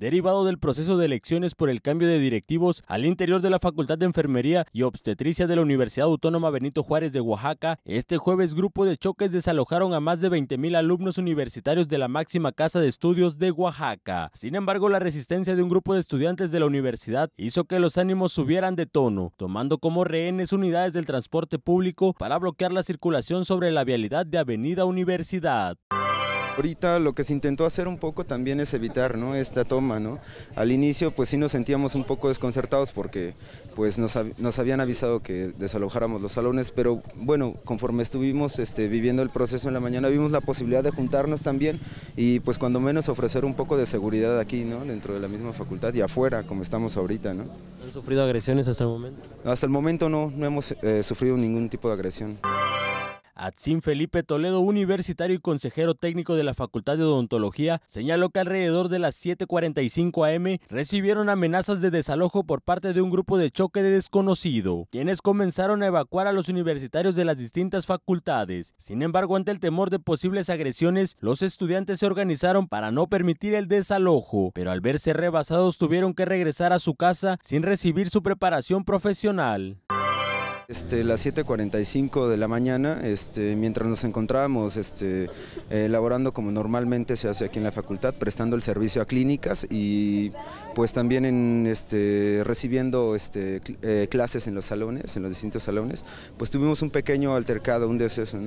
derivado del proceso de elecciones por el cambio de directivos al interior de la Facultad de Enfermería y Obstetricia de la Universidad Autónoma Benito Juárez de Oaxaca, este jueves grupo de choques desalojaron a más de 20.000 alumnos universitarios de la máxima casa de estudios de Oaxaca. Sin embargo, la resistencia de un grupo de estudiantes de la universidad hizo que los ánimos subieran de tono, tomando como rehenes unidades del transporte público para bloquear la circulación sobre la vialidad de Avenida Universidad. Ahorita lo que se intentó hacer un poco también es evitar esta toma. ¿no? Al inicio pues sí nos sentíamos un poco desconcertados porque pues nos, habían avisado que desalojáramos los salones, pero bueno, conforme estuvimos este, viviendo el proceso en la mañana vimos la posibilidad de juntarnos también y pues cuando menos ofrecer un poco de seguridad aquí ¿no? dentro de la misma facultad y afuera como estamos ahorita. ¿Han sufrido agresiones hasta el momento? Hasta el momento no, no hemos eh, sufrido ningún tipo de agresión. Atzin Felipe Toledo, universitario y consejero técnico de la Facultad de Odontología, señaló que alrededor de las 7.45 am recibieron amenazas de desalojo por parte de un grupo de choque de desconocido, quienes comenzaron a evacuar a los universitarios de las distintas facultades. Sin embargo, ante el temor de posibles agresiones, los estudiantes se organizaron para no permitir el desalojo, pero al verse rebasados tuvieron que regresar a su casa sin recibir su preparación profesional. Este, las 7.45 de la mañana, este, mientras nos encontrábamos este, elaborando eh, como normalmente se hace aquí en la facultad, prestando el servicio a clínicas y pues también este, recibiendo eh, clases en los salones, en los distintos salones, pues tuvimos un pequeño altercado, un deceso.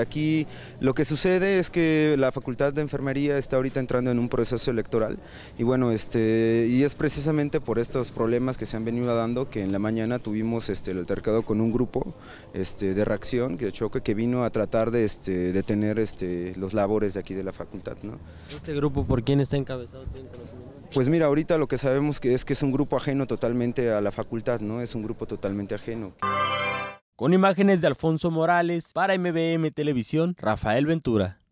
aquí lo que sucede es que la facultad de enfermería está ahorita entrando en un proceso electoral y bueno, y es precisamente por estos problemas que se han venido dando que en la mañana tuvimos el altercado con un grupo este, de reacción de choque que vino a tratar de este, detener este, los labores de aquí de la facultad. ¿no? ¿Este grupo por quién está encabezado? Pues mira, ahorita lo que sabemos que es que es un grupo ajeno totalmente a la facultad, ¿no? es un grupo totalmente ajeno. Con imágenes de Alfonso Morales, para MBM Televisión, Rafael Ventura.